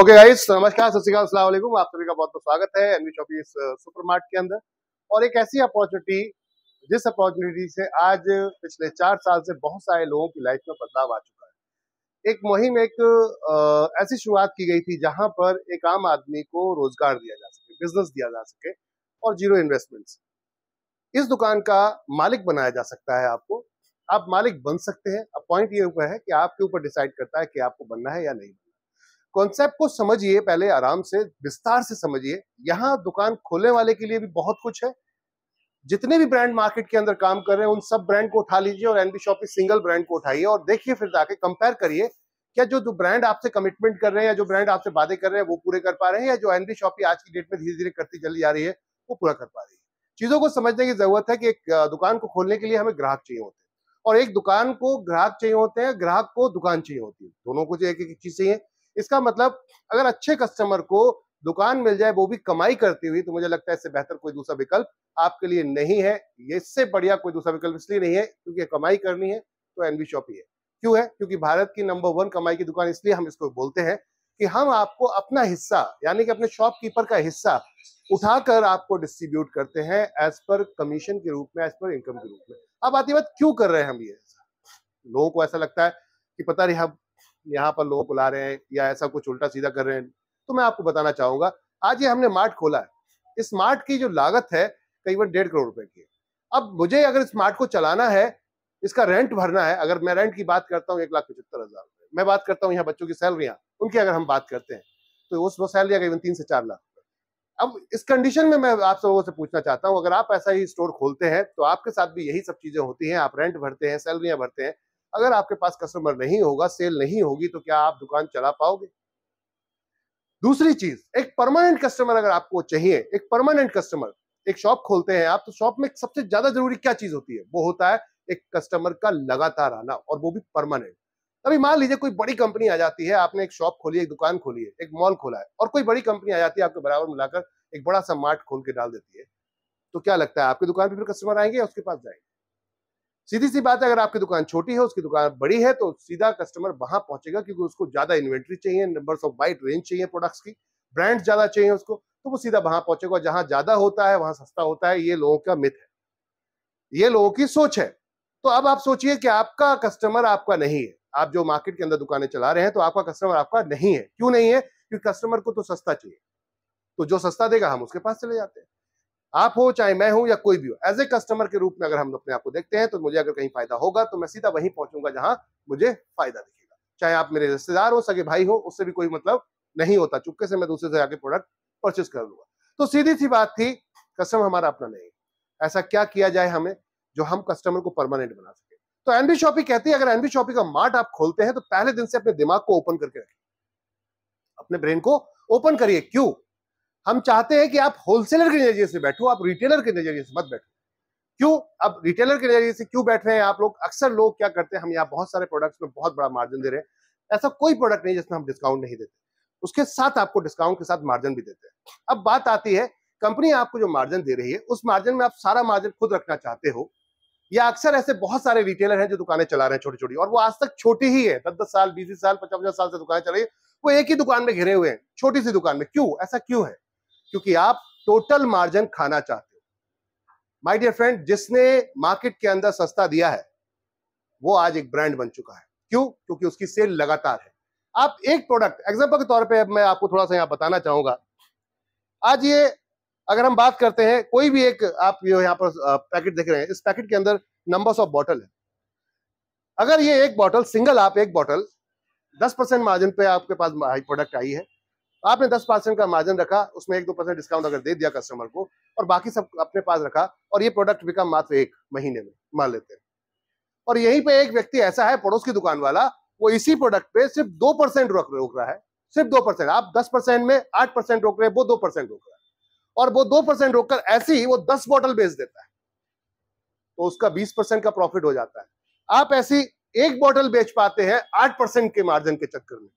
okay guys नमस्कार सत श्रीकाल आप सभी का बहुत बहुत स्वागत है एनवी शॉपी सुपर सुपरमार्ट के अंदर और एक ऐसी अपॉर्चुनिटी जिस अपॉर्चुनिटी से आज पिछले चार साल से बहुत सारे लोगों की लाइफ में बदलाव आ चुका है एक मुहिम एक ऐसी शुरुआत की गई थी जहां पर एक आम आदमी को रोजगार दिया जा सके बिजनेस दिया जा सके और जीरो इन्वेस्टमेंट्स इस दुकान का मालिक बनाया जा सकता है आपको आप मालिक बन सकते हैं अब पॉइंट ये हुआ है कि आपके ऊपर डिसाइड करता है कि आपको बनना है या नहीं कॉन्सेप्ट को समझिए पहले आराम से विस्तार से समझिए यहाँ दुकान खोलने वाले के लिए भी बहुत कुछ है जितने भी ब्रांड मार्केट के अंदर काम कर रहे हैं उन सब ब्रांड को उठा लीजिए और एनबी शॉप सिंगल ब्रांड को उठाइए और देखिए फिर जाके कंपेयर करिए क्या जो ब्रांड आपसे कमिटमेंट कर रहे हैं या जो ब्रांड आपसे बातें कर रहे हैं वो पूरे कर पा रहे हैं या जो एनबी शॉप आज की डेट में धीरे धीरे करती चली जा रही है वो पूरा कर पा रही है चीजों को समझने की जरूरत है कि एक दुकान को खोलने के लिए हमें ग्राहक चाहिए होते हैं और एक दुकान को ग्राहक चाहिए होते हैं ग्राहक को दुकान चाहिए होती है दोनों को एक एक चीज चाहिए इसका मतलब अगर अच्छे कस्टमर को दुकान मिल जाए वो भी कमाई करती हुई तो मुझे लगता है इससे बेहतर कोई दूसरा विकल्प आपके लिए नहीं है इससे बढ़िया कोई दूसरा विकल्प इसलिए नहीं है क्योंकि कमाई करनी है तो एनवी शॉप ही है क्यों है क्योंकि भारत की नंबर वन कमाई की दुकान इसलिए हम इसको बोलते हैं कि हम आपको अपना हिस्सा यानी कि अपने शॉपकीपर का हिस्सा उठाकर आपको डिस्ट्रीब्यूट करते हैं एज पर कमीशन के रूप में एज पर इनकम के रूप में अब आती बात क्यों कर रहे हैं हम ये लोगों को ऐसा लगता है कि पता नहीं हम यहाँ पर लोग बुला रहे हैं या ऐसा कुछ उल्टा सीधा कर रहे हैं तो मैं आपको बताना चाहूंगा आज ये हमने मार्ट खोला है इस मार्ट की जो लागत है करीबन डेढ़ करोड़ रुपए की है अब मुझे अगर इस मार्ट को चलाना है इसका रेंट भरना है अगर मैं रेंट की बात करता हूँ एक लाख पचहत्तर हजार रुपये मैं बात करता हूँ यहाँ बच्चों की सैलरियाँ उनकी अगर हम बात करते हैं तो उस वो सैलरी करीबन तीन से चार लाख अब इस कंडीशन में मैं आप सब लोगों से पूछना चाहता हूँ अगर आप ऐसा ही स्टोर खोलते हैं तो आपके साथ भी यही सब चीजें होती हैं आप रेंट भरते हैं सैलरियां भरते हैं अगर आपके पास कस्टमर नहीं होगा सेल नहीं होगी तो क्या आप दुकान चला पाओगे दूसरी चीज एक परमानेंट कस्टमर अगर आपको चाहिए एक परमानेंट कस्टमर एक शॉप खोलते हैं आप तो शॉप में सबसे ज्यादा जरूरी क्या चीज होती है वो होता है एक कस्टमर का लगातार आना और वो भी परमानेंट अभी मान लीजिए कोई बड़ी कंपनी आ जाती है आपने एक शॉप खोली एक दुकान खोली है एक मॉल खोला है और कोई बड़ी कंपनी आ जाती है आपके बराबर मिलाकर एक बड़ा सा मार्ट खोल के डाल देती है तो क्या लगता है आपकी दुकान पर फिर कस्टमर आएंगे या उसके पास जाएंगे सीधी सी बात है अगर आपकी दुकान छोटी है उसकी दुकान बड़ी है तो सीधा कस्टमर वहां पहुंचेगा क्योंकि उसको ज्यादा इन्वेंट्री चाहिए नंबर ऑफ वाइट रेंज चाहिए प्रोडक्ट्स की ब्रांड ज्यादा चाहिए उसको तो वो सीधा वहां पहुंचेगा जहां ज्यादा होता है वहां सस्ता होता है ये लोगों का मिथ है ये लोगों की सोच है तो अब आप सोचिए कि आपका कस्टमर आपका नहीं है आप जो मार्केट के अंदर दुकानें चला रहे हैं तो आपका कस्टमर आपका नहीं है क्यों नहीं है क्योंकि कस्टमर को तो सस्ता चाहिए तो जो सस्ता देगा हम उसके पास चले जाते हैं आप हो चाहे मैं हूं या कोई भी हो एज ए कस्टमर के रूप में अगर हम अपने आप को देखते हैं तो मुझे अगर कहीं फायदा होगा तो मैं सीधा वहीं पहुंचूंगा जहां मुझे फायदा दिखेगा चाहे आप मेरे रिश्तेदार हो सगे भाई हो उससे भी कोई मतलब नहीं होता चुपके से मैं दूसरे से आके प्रोडक्ट परचेस कर लूंगा तो सीधी सी बात थी कस्टमर हमारा अपना नहीं ऐसा क्या किया जाए हमें जो हम कस्टमर को परमानेंट बना सके तो एनबी शॉपी कहती है अगर एनबी शॉपी का मार्ट आप खोलते हैं तो पहले दिन से अपने दिमाग को ओपन करके रखिए अपने ब्रेन को ओपन करिए क्यों हम चाहते हैं कि आप होलसेलर के नजरिए से बैठो आप रिटेलर के नजरिए से मत बैठो क्यों अब रिटेलर के नजरिए से क्यों बैठ रहे हैं आप लोग अक्सर लोग क्या करते हैं हम यहाँ बहुत सारे प्रोडक्ट्स में बहुत बड़ा मार्जिन दे रहे हैं ऐसा कोई प्रोडक्ट नहीं जिसमें हम डिस्काउंट नहीं देते उसके साथ आपको डिस्काउंट के साथ मार्जिन भी देते हैं अब बात आती है कंपनी आपको जो मार्जिन दे रही है उस मार्जिन में आप सारा मार्जिन खुद रखना चाहते हो या अक्सर ऐसे बहुत सारे रिटेलर हैं जो दुकानें चला रहे हैं छोटी छोटी और वो आज तक छोटी ही है दस दस साल बीस साल पचास पचास साल से दुकानें चल रही है वो एक ही दुकान में घिरे हुए हैं छोटी सी दुकान में क्यों ऐसा क्यों है क्योंकि आप टोटल मार्जिन खाना चाहते हो माय डियर फ्रेंड जिसने मार्केट के अंदर सस्ता दिया है वो आज एक ब्रांड बन चुका है क्यों क्योंकि उसकी सेल लगातार है आप एक प्रोडक्ट एग्जाम्पल के तौर पर मैं आपको थोड़ा सा यहाँ बताना चाहूंगा आज ये अगर हम बात करते हैं कोई भी एक आप ये यहाँ पर पैकेट देख रहे हैं इस पैकेट के अंदर नंबर्स ऑफ बॉटल है अगर ये एक बॉटल सिंगल आप एक बॉटल दस परसेंट मार्जिन पे आपके पास प्रोडक्ट आई है आपने दस परसेंट का मार्जिन रखा उसमें एक दो परसेंट डिस्काउंट अगर दे दिया कस्टमर को और बाकी सब अपने पास रखा और ये प्रोडक्ट बिका मात्र एक महीने में मान लेते हैं और यहीं पे एक व्यक्ति ऐसा है पड़ोस की दुकान वाला वो इसी प्रोडक्ट पे सिर्फ दो परसेंट रोक रोक रहा है सिर्फ दो परसेंट आप दस परसेंट में आठ परसेंट रोक रहे हैं वो दो परसेंट रोक रहा है और वो दो परसेंट रोककर ऐसे ही वो दस बॉटल बेच देता है तो उसका बीस परसेंट का प्रॉफिट हो जाता है आप ऐसी एक बॉटल बेच पाते हैं आठ परसेंट के मार्जिन के चक्कर में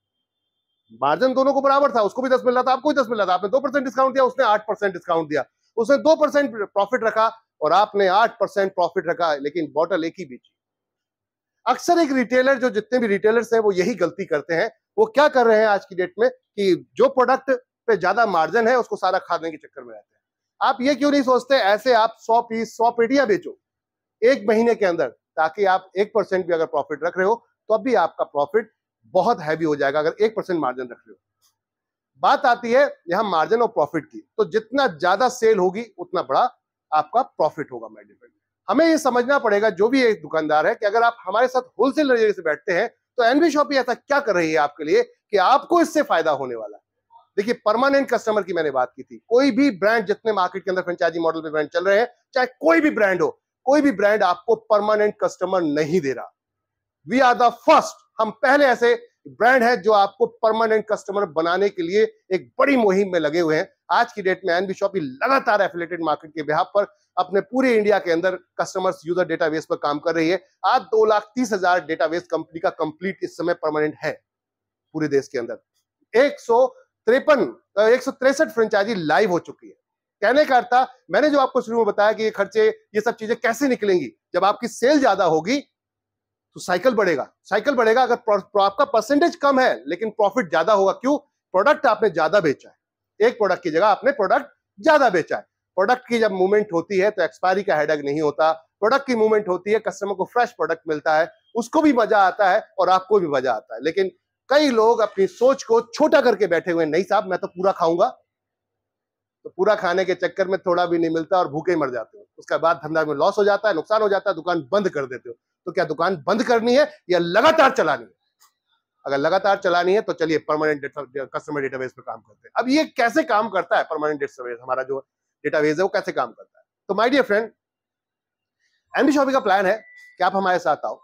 मार्जिन दोनों को बराबर था उसको भी दस मिल रहा था आपको भी दस मिल रहा था आपने दो परसेंट डिस्काउंट दिया उसने आठ परसेंट डिस्काउंट दिया उसने दो परसेंट प्रॉफिट रखा और आपने आठ परसेंट प्रॉफिट रखा लेकिन बॉटल एक ही बेची अक्सर एक रिटेलर जो जितने भी रिटेलर्स हैं वो यही गलती करते हैं वो क्या कर रहे हैं आज की डेट में कि जो प्रोडक्ट पे ज्यादा मार्जिन है उसको सारा खाने के चक्कर में रहते हैं आप ये क्यों नहीं सोचते ऐसे आप सौ पीस सौ पेटियां बेचो एक महीने के अंदर ताकि आप एक परसेंट भी अगर प्रॉफिट रख रहे हो तो अभी आपका प्रॉफिट बहुत हैवी हो जाएगा अगर एक परसेंट मार्जिन रख रहे हो बात आती है यहां मार्जिन और प्रॉफिट की तो जितना ज्यादा सेल होगी उतना बड़ा आपका प्रॉफिट होगा माय हमें ये समझना पड़ेगा जो भी एक दुकानदार है कि अगर आप हमारे साथ होलसेल नजरिए से बैठते हैं तो एनवी शॉप ऐसा क्या कर रही है आपके लिए कि आपको इससे फायदा होने वाला है देखिए परमानेंट कस्टमर की मैंने बात की थी कोई भी ब्रांड जितने मार्केट के अंदर फ्रेंचाइजी मॉडल पे ब्रांड चल रहे हैं चाहे कोई भी ब्रांड हो कोई भी ब्रांड आपको परमानेंट कस्टमर नहीं दे रहा वी आर द फर्स्ट हम पहले ऐसे ब्रांड है जो आपको परमानेंट कस्टमर बनाने के लिए एक बड़ी मुहिम में लगे हुए हैं आज की डेट में एनबी शॉपी लगातार एफिलेटेड मार्केट के बिहार पर अपने पूरे इंडिया के अंदर कस्टमर्स यूजर डेटाबेस पर काम कर रही है आज दो लाख तीस हजार डेटाबेस कंपनी का कंप्लीट इस समय परमानेंट है पूरे देश के अंदर एक सौ फ्रेंचाइजी लाइव हो चुकी है कहने का अर्थ मैंने जो आपको शुरू में बताया कि ये खर्चे ये सब चीजें कैसे निकलेंगी जब आपकी सेल ज्यादा होगी तो साइकिल बढ़ेगा साइकिल बढ़ेगा अगर आपका परसेंटेज कम है लेकिन प्रॉफिट ज्यादा होगा क्यों प्रोडक्ट आपने ज्यादा बेचा है एक प्रोडक्ट की जगह आपने प्रोडक्ट ज्यादा बेचा है प्रोडक्ट की जब मूवमेंट होती है तो एक्सपायरी का हेडक नहीं होता प्रोडक्ट की मूवमेंट होती है कस्टमर को फ्रेश प्रोडक्ट मिलता है उसको भी मजा आता है और आपको भी मजा आता है लेकिन कई लोग अपनी सोच को छोटा करके बैठे हुए नहीं साहब मैं तो पूरा खाऊंगा तो पूरा खाने के चक्कर में थोड़ा भी नहीं मिलता और भूखे मर जाते हो उसके बाद धंधा में लॉस हो जाता है नुकसान हो जाता है दुकान बंद कर देते हो तो क्या दुकान बंद करनी है या लगातार चलानी है अगर लगातार चलानी है तो चलिए परमानेंट कस्टमर डेटाबेस पर काम करते हैं अब ये कैसे काम करता है परमानेंट डेटाबेस हमारा जो डेटाबेस है वो कैसे काम करता है तो my dear friend M B का प्लान है कि आप हमारे साथ आओ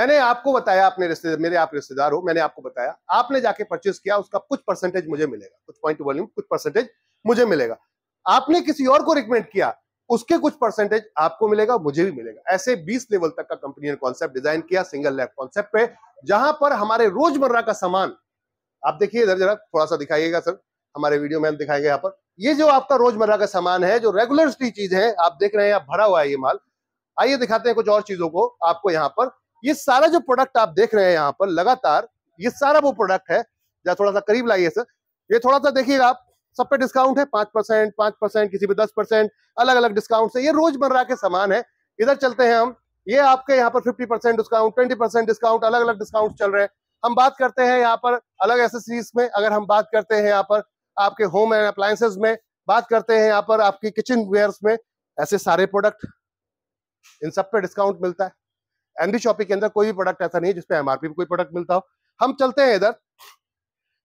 मैंने आपको बताया अपने रिश्तेदार मेरे आप रिश्तेदार हो मैंने आपको बताया आपने जाके परचेस किया उसका कुछ परसेंटेज मुझे मिलेगा कुछ पॉइंट वॉल्यूम कुछ परसेंटेज मुझे मिलेगा आपने किसी और को रिकमेंड किया उसके कुछ परसेंटेज आपको मिलेगा मुझे भी मिलेगा ऐसे 20 लेवल तक का कंपनी ने कॉन्सेप्ट डिजाइन किया सिंगल लैब कॉन्सेप्ट पे जहां पर हमारे रोजमर्रा का सामान आप देखिए इधर जरा थोड़ा सा दिखाइएगा सर हमारे वीडियो में हम दिखाएंगे यहाँ पर ये जो आपका रोजमर्रा का सामान है जो रेगुलरली चीज है आप देख रहे हैं आप भरा हुआ है ये माल आइए दिखाते हैं कुछ और चीजों को आपको यहाँ पर ये सारा जो प्रोडक्ट आप देख रहे हैं यहाँ पर लगातार ये सारा वो प्रोडक्ट है जरा थोड़ा सा करीब लाइए सर ये थोड़ा सा देखिएगा आप सब पे डिस्काउंट है पांच परसेंट पांच परसेंट किसी पे दस परसेंट अलग अलग डिस्काउंट है ये रोजमर्रा के सामान है इधर चलते हैं हम ये आपके यहाँ पर fifty percent discount twenty percent discount अलग अलग डिस्काउंट चल रहे हैं हम बात करते हैं यहाँ पर अलग एसेसरीज में अगर हम बात करते हैं यहाँ पर आपके होम एंड अप्लायसेज में बात करते हैं यहाँ पर आपकी किचन वेयर्स में ऐसे सारे प्रोडक्ट इन सब पे डिस्काउंट मिलता है एनडी शॉपिंग के अंदर कोई भी प्रोडक्ट ऐसा नहीं है जिसपे एमआरपी कोई प्रोडक्ट मिलता हो हम चलते हैं इधर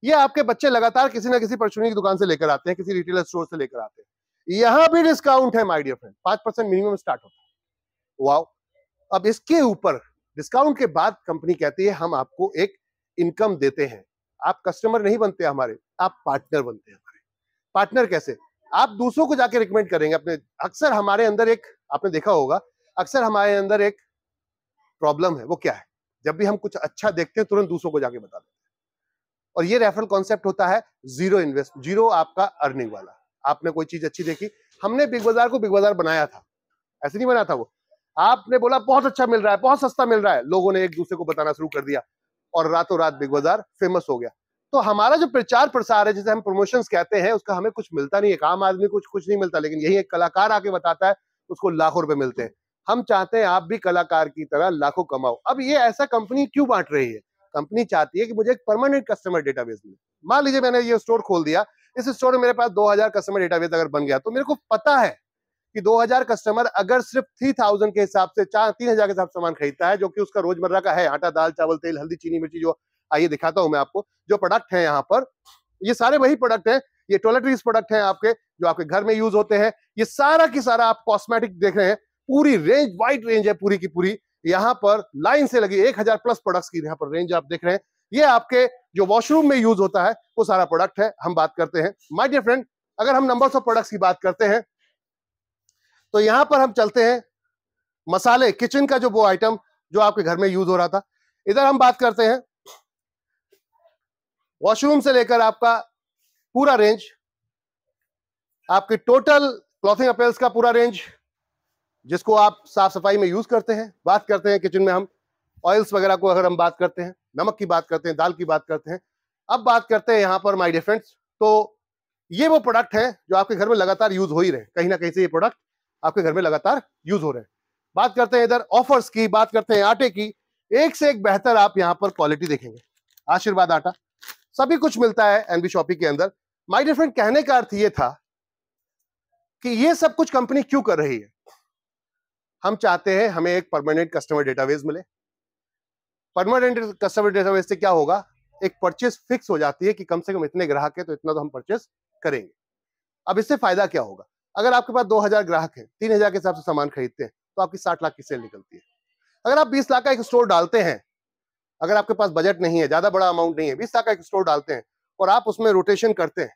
ये आपके बच्चे लगातार किसी ना किसी परचूनी की दुकान से लेकर आते हैं किसी रिटेलर स्टोर से लेकर आते हैं यहाँ भी डिस्काउंट है माई डियर फ्रेंड पांच परसेंट मिनिमम स्टार्ट होता है वाओ अब इसके ऊपर डिस्काउंट के बाद कंपनी कहती है हम आपको एक इनकम देते हैं आप कस्टमर नहीं बनते हमारे आप पार्टनर बनते हैं हमारे पार्टनर कैसे आप दूसरों को जाके रिकमेंड करेंगे अपने अक्सर हमारे अंदर एक आपने देखा होगा अक्सर हमारे अंदर एक प्रॉब्लम है वो क्या है जब भी हम कुछ अच्छा देखते हैं तुरंत दूसरों को जाके बता देते और ये रेफरल कॉन्सेप्ट होता है जीरो इन्वेस्ट जीरो आपका अर्निंग वाला आपने कोई चीज अच्छी देखी हमने बिग बाजार को बिग बाजार बनाया था ऐसे नहीं बना था वो आपने बोला बहुत अच्छा मिल रहा है बहुत सस्ता मिल रहा है लोगों ने एक दूसरे को बताना शुरू कर दिया और रातों रात बिग बाजार फेमस हो गया तो हमारा जो प्रचार प्रसार है जिसे हम प्रमोशंस कहते हैं उसका हमें कुछ मिलता नहीं है आम आदमी कुछ कुछ नहीं मिलता लेकिन यही एक कलाकार आके बताता है उसको लाखों रुपए मिलते हैं हम चाहते हैं आप भी कलाकार की तरह लाखों कमाओ अब ये ऐसा कंपनी क्यों बांट रही है कंपनी चाहती है कि मुझे एक परमानेंट कस्टमर डेटाबेस मिले मान लीजिए मैंने ये स्टोर खोल दिया इस स्टोर में मेरे पास 2000 कस्टमर डेटाबेस अगर बन गया तो मेरे को पता है कि 2000 कस्टमर अगर सिर्फ थ्री थाउजेंड के हिसाब से चार तीन हजार के हिसाब से सामान खरीदता है जो कि उसका रोजमर्रा का है आटा दाल चावल तेल हल्दी चीनी मिर्ची जो आइए दिखाता हूं मैं आपको जो प्रोडक्ट है यहाँ पर ये सारे वही प्रोडक्ट है ये टॉयलेटरीज प्रोडक्ट है आपके जो आपके घर में यूज होते हैं ये सारा की सारा आप कॉस्मेटिक देख रहे हैं पूरी रेंज वाइड रेंज है पूरी की पूरी यहाँ पर लाइन से लगी एक हजार प्लस प्रोडक्ट्स की यहाँ पर रेंज आप देख रहे हैं ये आपके जो वॉशरूम में यूज होता है वो सारा प्रोडक्ट है हम बात करते हैं माय डियर फ्रेंड अगर हम नंबर्स ऑफ प्रोडक्ट्स की बात करते हैं तो यहाँ पर हम चलते हैं मसाले किचन का जो वो आइटम जो आपके घर में यूज हो रहा था इधर हम बात करते हैं वॉशरूम से लेकर आपका पूरा रेंज आपके टोटल क्लॉथिंग अपेल्स का पूरा रेंज जिसको आप साफ सफाई में यूज करते हैं बात करते हैं किचन में हम ऑयल्स वगैरह को अगर हम बात करते हैं नमक की बात करते हैं दाल की बात करते हैं अब बात करते हैं यहाँ पर माई डिफ्रेंड्स तो ये वो प्रोडक्ट है जो आपके घर में लगातार यूज हो ही रहे कहीं ना कहीं से ये प्रोडक्ट आपके घर में लगातार यूज हो रहे हैं बात करते हैं इधर ऑफर्स की बात करते हैं आटे की एक से एक बेहतर आप यहाँ पर क्वालिटी देखेंगे आशीर्वाद आटा सभी कुछ मिलता है एनबी शॉपिंग के अंदर माई डिफ्रेंड कहने का अर्थ ये था कि ये सब कुछ कंपनी क्यों कर रही है हम चाहते हैं हमें एक परमानेंट कस्टमर डेटाबेस मिले परमानेंट कस्टमर डेटाबेस से क्या होगा एक परचेस फिक्स हो जाती है कि कम से कम इतने ग्राहक है तो इतना तो हम परचेस करेंगे अब इससे फायदा क्या होगा अगर आपके पास 2000 ग्राहक है तीन हजार के हिसाब से सामान खरीदते हैं तो आपकी 60 लाख की सेल निकलती है अगर आप 20 लाख का एक स्टोर डालते हैं अगर आपके पास बजट नहीं है ज्यादा बड़ा अमाउंट नहीं है बीस लाख का एक स्टोर डालते हैं और आप उसमें रोटेशन करते हैं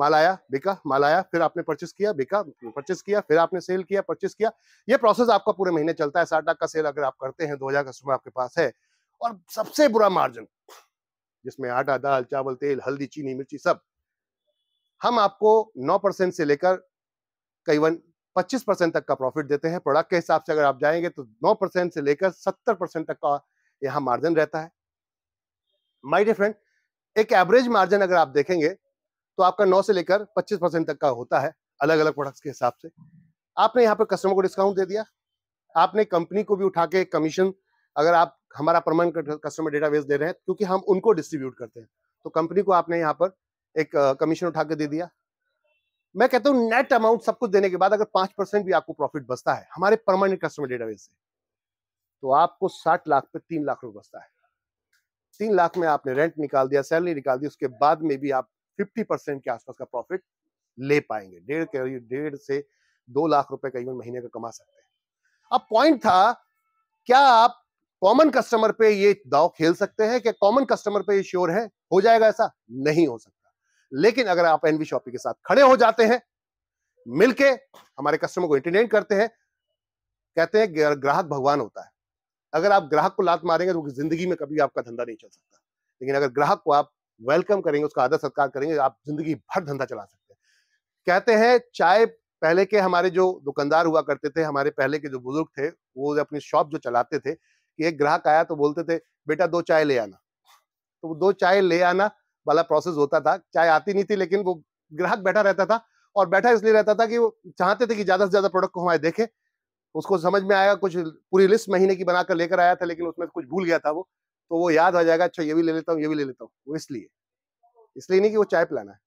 माल आया बिका माल आया फिर आपने परचेस किया बिका परचेस किया फिर आपने सेल किया परचेस किया ये प्रोसेस आपका पूरे महीने चलता है साठ लाख का सेल अगर आप करते हैं दो हजार कस्टमर आपके पास है और सबसे बुरा मार्जिन जिसमें आटा दाल चावल तेल हल्दी चीनी मिर्ची सब हम आपको नौ परसेंट से लेकर कईवन पच्चीस परसेंट तक का प्रॉफिट देते हैं प्रोडक्ट के हिसाब से अगर आप जाएंगे तो नौ परसेंट से लेकर सत्तर परसेंट तक का यहाँ मार्जिन रहता है माई डियर फ्रेंड एक एवरेज मार्जिन अगर आप देखेंगे तो आपका नौ से लेकर पच्चीस परसेंट तक का होता है अलग अलग प्रोडक्ट्स के हिसाब से आपने यहाँ पर कस्टमर को डिस्काउंट दे दिया आपने कंपनी को भी उठा के कमीशन अगर आप हमारा परमानेंट कस्टमर डेटाबेस दे रहे हैं क्योंकि हम उनको डिस्ट्रीब्यूट करते हैं तो कंपनी को आपने यहाँ पर एक कमीशन उठा के दे दिया मैं कहता हूँ नेट अमाउंट सब कुछ देने के बाद अगर पांच परसेंट भी आपको प्रॉफिट बचता है हमारे परमानेंट कस्टमर डेटाबेस से तो आपको साठ लाख पे तीन लाख रुपए बचता है तीन लाख में आपने रेंट निकाल दिया सैलरी निकाल दी उसके बाद में भी आप फिफ्टी परसेंट के आसपास का प्रॉफिट ले पाएंगे डेढ़ के डेढ़ से दो लाख रुपए का महीने का कमा सकते हैं अब पॉइंट था क्या आप कॉमन कस्टमर पे ये दाव खेल सकते हैं कि कॉमन कस्टमर पे ये श्योर है हो जाएगा ऐसा नहीं हो सकता लेकिन अगर आप एनवी शॉपी के साथ खड़े हो जाते हैं मिलके हमारे कस्टमर को इंटरटेन करते हैं कहते हैं ग्राहक भगवान होता है अगर आप ग्राहक को लात मारेंगे तो जिंदगी में कभी आपका धंधा नहीं चल सकता लेकिन अगर ग्राहक को आप वेलकम करेंगे उसका आदर सत्कार करेंगे आप जिंदगी भर धंधा चला सकते हैं कहते हैं चाय पहले के हमारे जो दुकानदार हुआ करते थे हमारे पहले के जो बुजुर्ग थे वो अपनी शॉप जो चलाते थे कि एक ग्राहक आया तो बोलते थे बेटा दो चाय ले आना तो दो चाय ले आना वाला प्रोसेस होता था चाय आती नहीं थी लेकिन वो ग्राहक बैठा रहता था और बैठा इसलिए रहता था कि वो चाहते थे कि ज्यादा से ज्यादा प्रोडक्ट को हमारे देखे उसको समझ में आया कुछ पूरी लिस्ट महीने की बनाकर लेकर आया था लेकिन उसमें कुछ भूल गया था वो तो वो याद आ जाएगा अच्छा ये भी ले लेता हूँ ये भी ले लेता हूँ वो इसलिए इसलिए नहीं कि वो चाय पिलाना है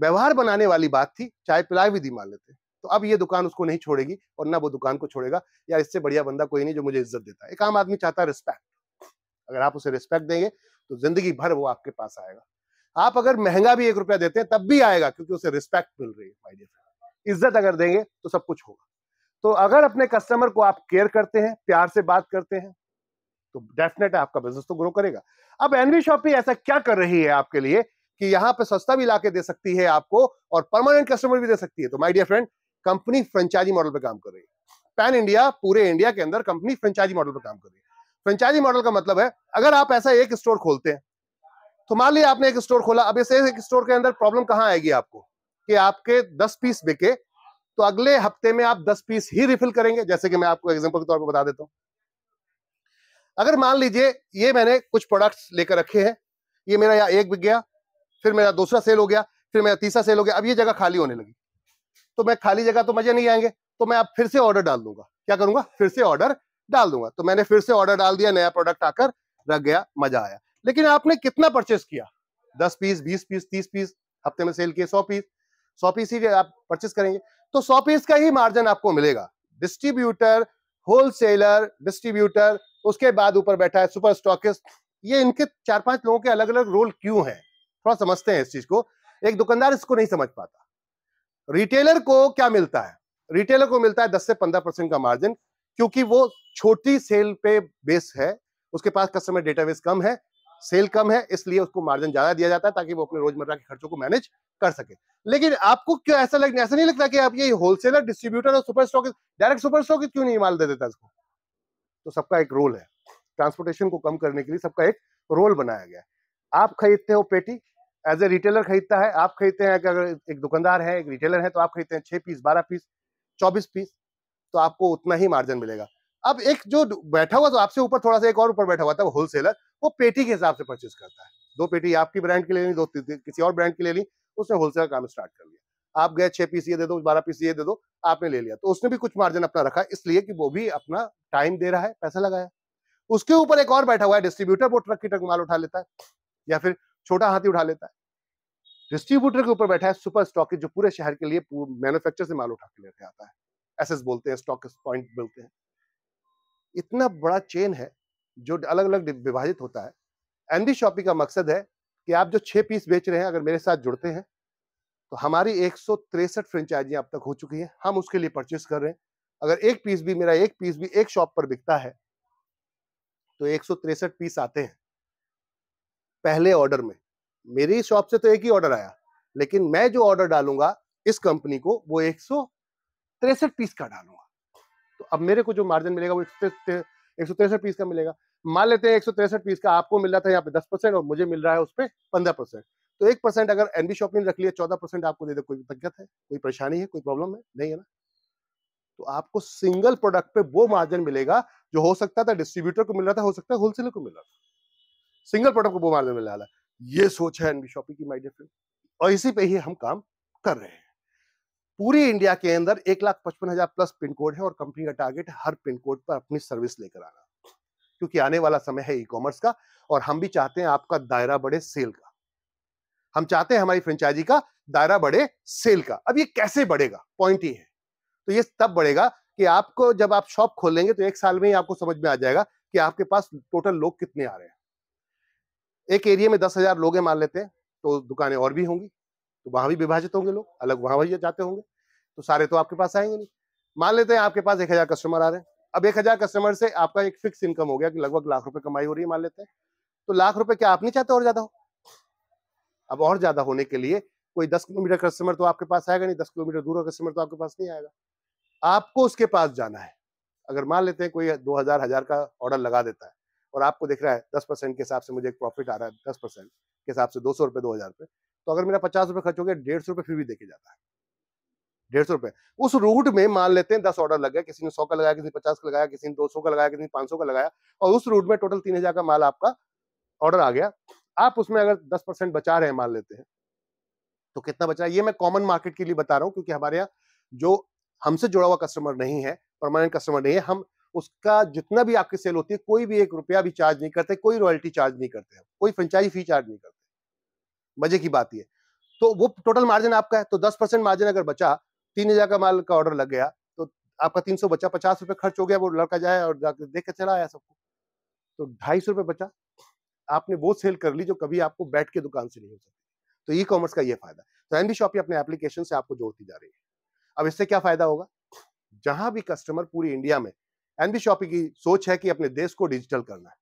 व्यवहार बनाने वाली बात थी चाय पिलाए भी दी मान लेते तो अब ये दुकान उसको नहीं छोड़ेगी और ना वो दुकान को छोड़ेगा या इससे बढ़िया बंदा कोई नहीं जो मुझे इज्जत देता है एक आम आदमी चाहता है रिस्पेक्ट अगर आप उसे रिस्पेक्ट देंगे तो जिंदगी भर वो आपके पास आएगा आप अगर महंगा भी एक रुपया देते हैं तब भी आएगा क्योंकि उसे रिस्पेक्ट मिल रही है माय इज्जत अगर देंगे तो सब कुछ होगा तो अगर अपने कस्टमर को आप केयर करते हैं प्यार से बात करते हैं तो डेफिनेट आपका बिजनेस तो ग्रो करेगा अब एनवी शॉपी ऐसा क्या कर रही है आपके लिए कि यहाँ पे सस्ता भी लाके दे सकती है आपको और परमानेंट कस्टमर भी दे सकती है तो my dear friend company franchise model पे काम कर रही है पैन इंडिया पूरे इंडिया के अंदर कंपनी फ्रेंचाइजी मॉडल पे काम कर रही है फ्रेंचाइजी मॉडल का मतलब है अगर आप ऐसा एक स्टोर खोलते हैं तो मान ली आपने एक स्टोर खोला अब ऐसे एक स्टोर के अंदर प्रॉब्लम कहाँ आएगी आपको कि आपके दस पीस बिके तो अगले हफ्ते में आप दस पीस ही रिफिल करेंगे जैसे कि मैं आपको एग्जाम्पल के तौर पर बता देता हूँ अगर मान लीजिए ये मैंने कुछ प्रोडक्ट्स लेकर रखे हैं ये मेरा यहाँ एक बिक गया फिर मेरा दूसरा सेल हो गया फिर मेरा तीसरा सेल हो गया अब ये जगह खाली होने लगी तो मैं खाली जगह तो मजे नहीं आएंगे तो मैं अब फिर से ऑर्डर डाल दूंगा क्या करूंगा फिर से ऑर्डर डाल दूंगा तो मैंने फिर से ऑर्डर डाल दिया नया प्रोडक्ट आकर रख गया मजा आया लेकिन आपने कितना परचेस किया दस पीस बीस पीस तीस पीस हफ्ते में सेल किए सौ पीस सौ पीस ही आप परचेस करेंगे तो सौ पीस का ही मार्जिन आपको मिलेगा डिस्ट्रीब्यूटर होलसेलर डिस्ट्रीब्यूटर उसके बाद ऊपर बैठा है सुपर स्टॉकिस्ट ये इनके चार पांच लोगों के अलग अलग रोल क्यों है थोड़ा समझते हैं इस चीज को एक दुकानदार इसको नहीं समझ पाता रिटेलर को क्या मिलता है रिटेलर को मिलता है दस से पंद्रह परसेंट का मार्जिन क्योंकि वो छोटी सेल पे बेस है उसके पास कस्टमर डेटाबेस कम है सेल कम है इसलिए उसको मार्जिन ज्यादा दिया जाता है ताकि वो अपने रोजमर्रा के खर्चों को मैनेज कर सके लेकिन आपको क्यों ऐसा लग ऐसा नहीं लगता कि आप ये होलसेलर डिस्ट्रीब्यूटर और super stock direct super stock क्यों नहीं माल दे देता इसको तो सबका एक रोल है ट्रांसपोर्टेशन को कम करने के लिए सबका एक रोल बनाया गया आप खरीदते हो पेटी एज ए रिटेलर खरीदता है आप खरीदते हैं अगर एक दुकानदार है एक रिटेलर है तो आप खरीदते हैं छह पीस बारह पीस चौबीस पीस तो आपको उतना ही मार्जिन मिलेगा अब एक जो बैठा हुआ तो आपसे ऊपर थोड़ा सा एक और ऊपर बैठा हुआ था वो होलसेलर वो पेटी के हिसाब से परचेज करता है दो पेटी आपकी ब्रांड की ले ली दो किसी और ब्रांड की ले ली उसने होलसेलर काम स्टार्ट कर लिया आप गए छह पीस ये दे दो बारह पीस ये दे दो आपने ले लिया तो उसने भी कुछ मार्जिन अपना रखा इसलिए कि वो भी अपना टाइम दे रहा है पैसा लगाया उसके ऊपर एक और बैठा हुआ है डिस्ट्रीब्यूटर वो ट्रक की ट्रक माल उठा लेता है या फिर छोटा हाथी उठा लेता है डिस्ट्रीब्यूटर के ऊपर बैठा है सुपर स्टॉक जो पूरे शहर के लिए मैन्युफैक्चर से माल उठा के लेके आता है एस बोलते हैं स्टॉक पॉइंट बोलते हैं इतना बड़ा चेन है जो अलग अलग विभाजित होता है एंडी शॉपिंग का मकसद है कि आप जो छह पीस बेच रहे हैं अगर मेरे साथ जुड़ते हैं तो हमारी एक फ्रेंचाइजी अब तक हो चुकी है हम उसके लिए परचेस कर रहे हैं अगर एक पीस भी मेरा एक पीस भी एक शॉप पर बिकता है तो एक पीस आते हैं पहले ऑर्डर में मेरी शॉप से तो एक ही ऑर्डर आया लेकिन मैं जो ऑर्डर डालूंगा इस कंपनी को वो एक पीस का डालूंगा तो अब मेरे को जो मार्जिन मिलेगा वो एक पीस का मिलेगा मान लेते हैं एक पीस का आपको मिल रहा था यहाँ पे दस परसेंट और मुझे मिल रहा है उस पर पंद्रह परसेंट तो एक परसेंट अगर एनबी शॉपिंग रख लिया चौदह परसेंट आपको दे दे कोई दिक्कत है कोई परेशानी है कोई प्रॉब्लम है नहीं है ना तो आपको सिंगल प्रोडक्ट पे वो मार्जिन मिलेगा जो हो सकता था डिस्ट्रीब्यूटर को मिल रहा था हो सकता है होलसेलर को मिल रहा था सिंगल प्रोडक्ट को वो मार्जिन मिल रहा ये सोच है एनबी शॉपिंग की माई फ्रेंड और इसी पे ही हम काम कर रहे हैं पूरी इंडिया के अंदर एक लाख पचपन हजार प्लस पिन कोड है और कंपनी का टारगेट हर पिन कोड पर अपनी सर्विस लेकर आना क्योंकि आने वाला समय है ई कॉमर्स का और हम भी चाहते हैं आपका दायरा बढ़े सेल का हम चाहते हैं हमारी फ्रेंचाइजी का दायरा बढ़े सेल का अब ये कैसे बढ़ेगा पॉइंट ही है तो ये तब बढ़ेगा कि आपको जब आप शॉप खोलेंगे तो एक साल में ही आपको समझ में आ जाएगा कि आपके पास टोटल लोग कितने आ रहे हैं एक एरिया में दस हजार लोग मान लेते हैं तो दुकानें और भी होंगी तो वहां भी विभाजित होंगे लोग अलग वहां भी जाते होंगे तो सारे तो आपके पास आएंगे नहीं मान लेते हैं आपके पास एक हजार कस्टमर आ रहे हैं अब एक हजार कस्टमर से आपका एक फिक्स इनकम हो गया कि लगभग लाख रुपए कमाई हो रही है मान लेते हैं तो लाख रुपए क्या आप नहीं चाहते और ज्यादा हो अब और ज्यादा होने के लिए कोई दस किलोमीटर कस्टमर तो आपके पास आएगा नहीं दस किलोमीटर दूर का कस्टमर तो आपके पास नहीं आएगा आपको उसके पास जाना है अगर मान लेते हैं कोई दो हजार हजार का ऑर्डर लगा देता है और आपको दिख रहा है दस परसेंट के हिसाब से मुझे एक प्रॉफिट आ रहा है दस परसेंट के हिसाब से दो सौ रुपये दो हज़ार रुपए तो अगर मेरा पचास रुपये खर्च हो गया डेढ़ सौ रुपये फिर भी देखे जाता है डेढ़ सौ रुपए उस रूट में मान लेते हैं दस ऑर्डर लग गया किसी ने सौ का लगाया किसी ने पचास का लगाया किसी ने दो सौ का लगाया किसी ने पाँच सौ का लगाया और उस रूट में टोटल तीन हज़ार का माल आपका ऑर्डर आ गया आप उसमें अगर दस परसेंट बचा रहे हैं मान लेते हैं तो कितना बचा ये मैं कॉमन मार्केट के लिए बता रहा हूँ क्योंकि हमारे यहाँ जो हमसे जुड़ा हुआ कस्टमर नहीं है परमानेंट कस्टमर नहीं है हम उसका जितना भी आपकी सेल होती है कोई भी एक रुपया भी चार्ज नहीं करते कोई रॉयल्टी चार्ज नहीं करते कोई फ्रेंचाइजी फी चार्ज नहीं करते मजे की बात यह तो वो टोटल मार्जिन आपका है तो दस परसेंट मार्जिन अगर बचा तीन हजार का माल का ऑर्डर लग गया तो आपका तीन सौ बचा पचास रुपए खर्च हो गया वो लड़का जाए और जाकर देख के चला आया सबको तो ढाई सौ रुपये बचा आपने वो सेल कर ली जो कभी आपको बैठ के दुकान से नहीं हो सकती तो ई कॉमर्स का ये फायदा तो एम शॉपी अपने एप्लीकेशन से आपको जोड़ती जा रही है अब इससे क्या फायदा होगा जहां भी कस्टमर पूरी इंडिया में बी शॉपी की सोच है कि अपने देश को डिजिटल करना है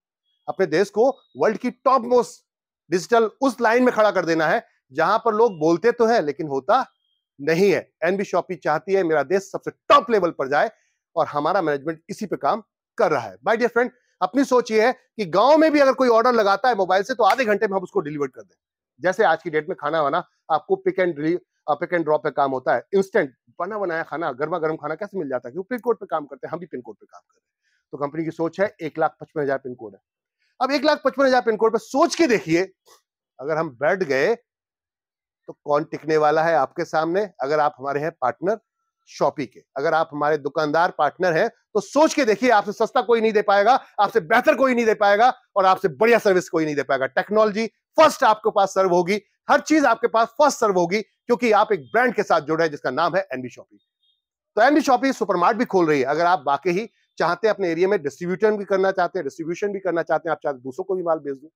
अपने देश को वर्ल्ड की टॉप मोस्ट डिजिटल उस लाइन में खड़ा कर देना है जहां पर लोग बोलते तो है लेकिन होता नहीं है एनबी शॉपी चाहती है मेरा देश सबसे टॉप लेवल पर जाए और हमारा मैनेजमेंट इसी पे काम कर रहा है माई डियर फ्रेंड अपनी सोच ये है कि गांव में भी अगर कोई ऑर्डर लगाता है मोबाइल से तो आधे घंटे में हम उसको डिलीवर कर दें जैसे आज की डेट में खाना वाना आपको pick and pick and drop पे काम होता है इंस्टेंट बना बनाया खाना गर्मा गर्म खाना कैसे मिल जाता है क्योंकि पिन कोड पे काम करते हैं हम भी पिन कोड पे काम कर रहे हैं तो कंपनी की सोच है एक लाख पचपन हजार पिन कोड है अब एक लाख पचपन हजार पिन कोड पर सोच के देखिए अगर हम बैठ गए तो कौन टिकने वाला है आपके सामने अगर आप हमारे हैं पार्टनर शॉपी के अगर आप हमारे दुकानदार पार्टनर हैं तो सोच के देखिए आपसे सस्ता कोई नहीं दे पाएगा आपसे बेहतर कोई नहीं दे पाएगा और आपसे बढ़िया सर्विस कोई नहीं दे पाएगा टेक्नोलॉजी फर्स्ट आपके पास सर्व होगी हर चीज आपके पास फर्स्ट सर्व होगी क्योंकि आप एक ब्रांड के साथ जुड़े हैं जिसका नाम है एनबी शॉपी तो एनबी शॉपी सुपरमार्ट भी खोल रही है अगर आप वाकई ही चाहते हैं अपने एरिया में डिस्ट्रीब्यूटर भी करना चाहते हैं डिस्ट्रीब्यूशन भी करना चाहते हैं आप चाहते दूसरों को भी माल बेच दो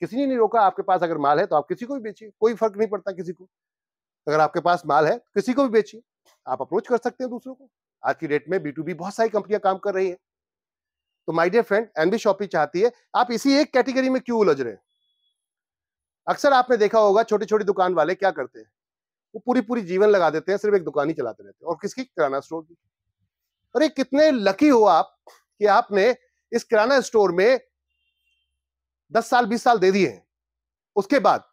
किसी ने नहीं रोका आपके पास अगर माल है तो आप किसी को भी बेचिए कोई फर्क नहीं पड़ता किसी को अगर आपके पास माल है किसी को भी बेचिए आप अप्रोच कर सकते हैं दूसरों को आज की डेट में बी टू बी बहुत सारी कंपनियां काम कर रही है तो my dear friend B shopping चाहती है आप इसी एक कैटेगरी में क्यों उलझ रहे हैं अक्सर आपने देखा होगा छोटे छोटे दुकान वाले क्या करते हैं वो पूरी पूरी जीवन लगा देते हैं सिर्फ एक दुकान ही चलाते रहते हैं और किसकी किराना स्टोर की अरे कितने लकी हो आप कि आपने इस किराना स्टोर में 10 साल 20 साल दे दिए हैं उसके बाद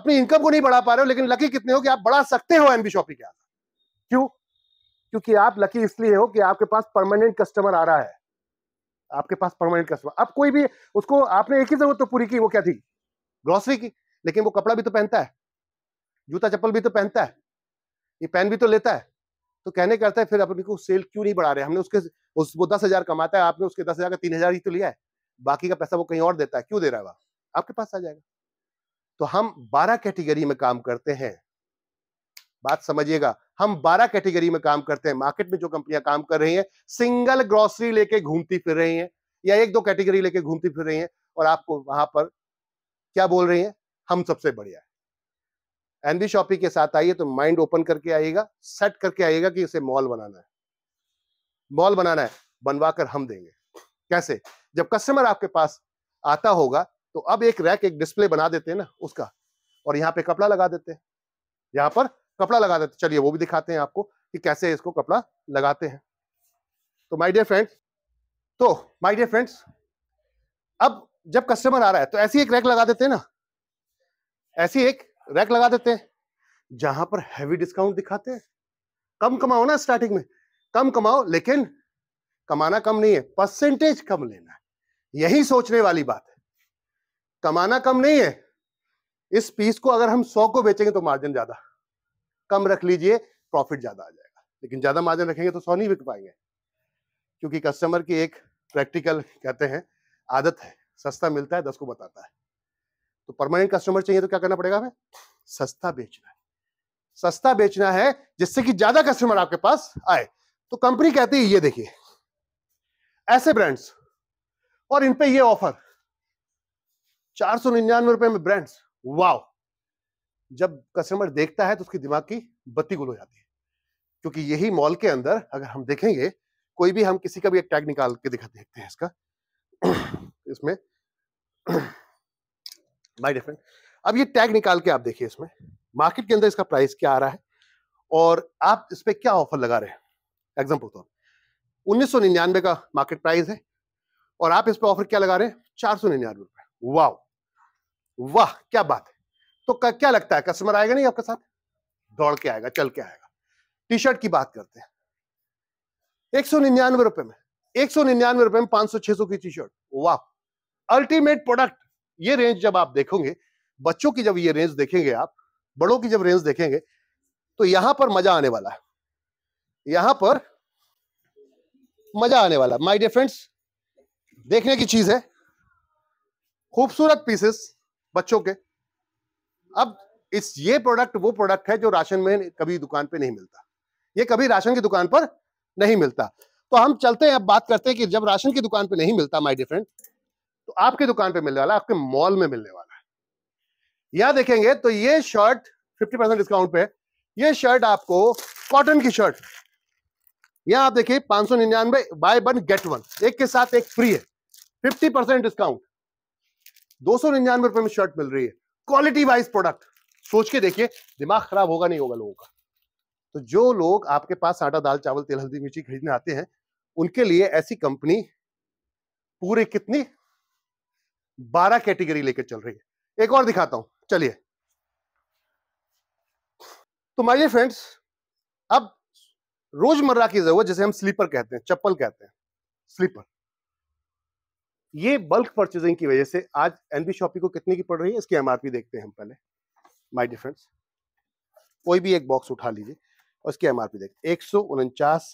अपनी इनकम को नहीं बढ़ा पा रहे हो लेकिन लकी कितने हो कि आप बढ़ा सकते हो एनबी शॉपिंग के आधार क्यों क्योंकि आप लकी इसलिए हो कि आपके पास परमानेंट कस्टमर आ रहा है आपके पास परमानेंट कस्टमर अब कोई भी उसको आपने एक ही जरूरत तो पूरी की वो क्या थी ग्रोसरी की लेकिन वो कपड़ा भी तो पहनता है जूता चप्पल भी तो पहनता है ये पेन भी तो लेता है तो कहने करता है फिर अपने को सेल क्यों नहीं बढ़ा रहे हमने उसके उस वो दस हजार कमाता है आपने उसके दस हजार का तीन हजार ही तो लिया है बाकी का पैसा वो कहीं और देता है क्यों दे रहा है आपके पास आ जाएगा तो हम बारह कैटेगरी में काम करते हैं बात समझिएगा हम 12 कैटेगरी में काम करते हैं मार्केट में जो कंपनियां काम कर रही हैं सिंगल ग्रोसरी लेके घूमती फिर रही हैं या एक दो कैटेगरी लेके घूमती फिर रही हैं और आपको वहां पर क्या बोल रही हैं हम सबसे बढ़िया है एनबी शॉपी के साथ आइए तो माइंड ओपन करके आइएगा सेट करके आइएगा कि इसे मॉल बनाना है मॉल बनाना है बनवा कर हम देंगे कैसे जब कस्टमर आपके पास आता होगा तो अब एक रैक एक डिस्प्ले बना देते हैं ना उसका और यहाँ पे कपड़ा लगा देते हैं यहाँ पर कपड़ा लगा देते चलिए वो भी दिखाते हैं आपको कि कैसे इसको कपड़ा लगाते हैं तो माय डियर फ्रेंड्स तो माय डियर फ्रेंड्स अब जब कस्टमर आ रहा है तो ऐसी एक रैक लगा देते हैं ना ऐसी एक रैक लगा देते हैं जहां पर हैवी डिस्काउंट दिखाते हैं कम कमाओ ना स्टार्टिंग में कम कमाओ लेकिन कमाना कम नहीं है परसेंटेज कम लेना है यही सोचने वाली बात है कमाना कम नहीं है इस पीस को अगर हम सौ को बेचेंगे तो मार्जिन ज्यादा कम रख लीजिए प्रॉफिट ज़्यादा आ जाएगा लेकिन ज़्यादा मार्जिन रखेंगे तो सौ नहीं बिक पाएंगे क्योंकि कस्टमर की एक प्रैक्टिकल कहते हैं आदत है सस्ता मिलता है दस को बताता है तो परमानेंट कस्टमर चाहिए तो क्या करना पड़ेगा हमें सस्ता बेचना है सस्ता बेचना है जिससे कि ज्यादा कस्टमर आपके पास आए तो कंपनी कहती है ये देखिए ऐसे ब्रांड्स और इन पे ये ऑफर चार सौ निन्यानवे रुपए में ब्रांड्स वाओ जब कस्टमर देखता है तो उसके दिमाग की बत्ती गुल हो जाती है क्योंकि यही मॉल के अंदर अगर हम देखेंगे कोई भी हम किसी का भी एक टैग निकाल के दिखा देखते हैं इसका इसमें बाय डिफरेंट अब ये टैग निकाल के आप देखिए इसमें मार्केट के अंदर इसका प्राइस क्या आ रहा है और आप इस पर क्या ऑफर लगा रहे हैं एग्जाम्पल तौर उन्नीस सौ निन्यानवे का मार्केट प्राइस है और आप इस पर ऑफर क्या लगा रहे हैं चार सौ निन्यानवे रुपए वाह वाह क्या बात है तो क्या लगता है कस्टमर आएगा नहीं आपके साथ दौड़ के आएगा चल के आएगा टी शर्ट की बात करते हैं एक सौ निन्यानवे रुपए में एक सौ निन्यानवे रुपए में पांच सौ छह सौ की टी शर्ट वाह अल्टीमेट प्रोडक्ट ये रेंज जब आप देखोगे बच्चों की जब ये रेंज देखेंगे आप बड़ों की जब रेंज देखेंगे तो यहां पर मजा आने वाला है यहां पर मजा आने वाला माई डियर फ्रेंड्स देखने की चीज है खूबसूरत पीसेस बच्चों के अब इस ये प्रोडक्ट वो प्रोडक्ट है जो राशन में कभी दुकान पे नहीं मिलता ये कभी राशन की दुकान पर नहीं मिलता तो हम चलते हैं अब बात करते हैं कि जब राशन की दुकान पे नहीं मिलता माय डियर फ्रेंड तो आपकी दुकान पे मिलने वाला आपके मॉल में मिलने वाला है यहां देखेंगे तो ये शर्ट 50 परसेंट डिस्काउंट पे ये शर्ट आपको कॉटन की शर्ट यहां आप देखिए पांच सौ निन्यानवे बाय वन गेट वन एक के साथ एक फ्री है फिफ्टी परसेंट डिस्काउंट दो सौ निन्यानवे रुपए में शर्ट मिल रही है क्वालिटी वाइज प्रोडक्ट सोच के देखिए दिमाग खराब होगा नहीं होगा लोगों का तो जो लोग आपके पास आटा दाल चावल तेल हल्दी मिर्ची खरीदने आते हैं उनके लिए ऐसी कंपनी पूरे कितनी बारह कैटेगरी लेकर चल रही है एक और दिखाता हूं चलिए तो माइडियर फ्रेंड्स अब रोजमर्रा की जरूरत जैसे हम स्लीपर कहते हैं चप्पल कहते हैं स्लीपर ये बल्क परचेजिंग की वजह से आज एनबी शॉपिंग को कितने की पड़ रही है इसकी एमआरपी देखते हैं हम पहले माई डिफरेंस कोई भी एक बॉक्स उठा लीजिए और इसकी एम आर पी एक सौ उनचास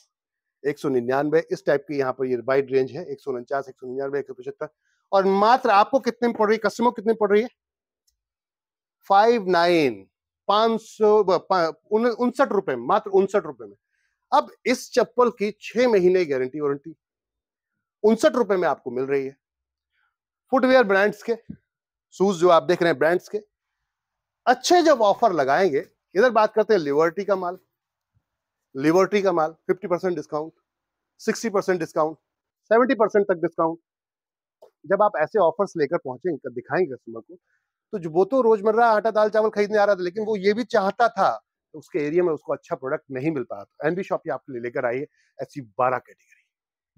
एक सौ निन्यानवे इस टाइप की यहाँ पर ये वाइड रेंज है एक सौ उनचास एक सौ निन्यानवे एक सौ पचहत्तर और मात्र आपको कितने में पड़ रही है कस्टमर कितने पड़ रही है फाइव नाइन पाँच सौ उनसठ रुपए में मात्र उनसठ रुपए में अब इस चप्पल की छह महीने गारंटी वारंटी उनसठ रुपए में आपको मिल रही है फुटवेयर ब्रांड्स के शूज जो आप देख रहे हैं ब्रांड्स के अच्छे जब ऑफर लगाएंगे इधर बात करते हैं लिबर्टी का माल लिबर्टी का माल 50 percent discount 60 percent discount 70 percent तक डिस्काउंट जब आप ऐसे ऑफर्स लेकर पहुंचेंगे दिखाएंगे कस्टमर को तो जो वो तो रोजमर्रा आटा दाल चावल खरीदने आ रहा था लेकिन वो ये भी चाहता था तो उसके एरिया में उसको अच्छा प्रोडक्ट नहीं मिल पा एन बी एनबी शॉप आपके लिए लेकर आई है ऐसी बारह category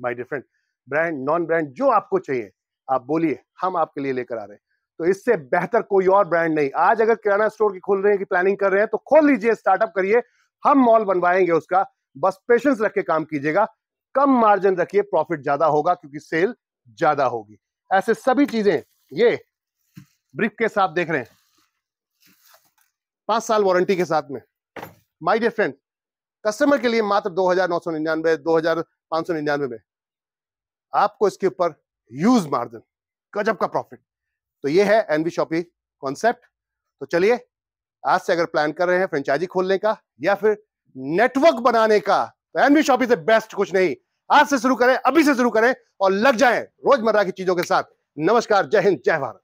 my different brand non brand जो आपको चाहिए आप बोलिए हम आपके लिए लेकर आ रहे हैं तो इससे बेहतर कोई और ब्रांड नहीं आज अगर किराना स्टोर की खोल रहे हैं कि प्लानिंग कर रहे हैं तो खोल लीजिए स्टार्टअप करिए हम मॉल बनवाएंगे उसका बस पेशेंस रख के काम कीजिएगा कम मार्जिन रखिए प्रॉफिट ज्यादा होगा क्योंकि सेल ज्यादा होगी ऐसे सभी चीजें ये ब्रिक के साथ देख रहे हैं पांच साल वारंटी के साथ में माय डियर फ्रेंड कस्टमर के लिए मात्र दो हजार नौ सौ निन्यानवे दो हजार पांच सौ निन्यानवे में आपको इसके ऊपर यूज मार्जिन गजब का प्रॉफिट तो ये है एनवी शॉपी कॉन्सेप्ट तो चलिए आज से अगर प्लान कर रहे हैं फ्रेंचाइजी खोलने का या फिर नेटवर्क बनाने का तो एनवी शॉपी से बेस्ट कुछ नहीं आज से शुरू करें अभी से शुरू करें और लग जाएं रोजमर्रा की चीजों के साथ नमस्कार जय हिंद जय भारत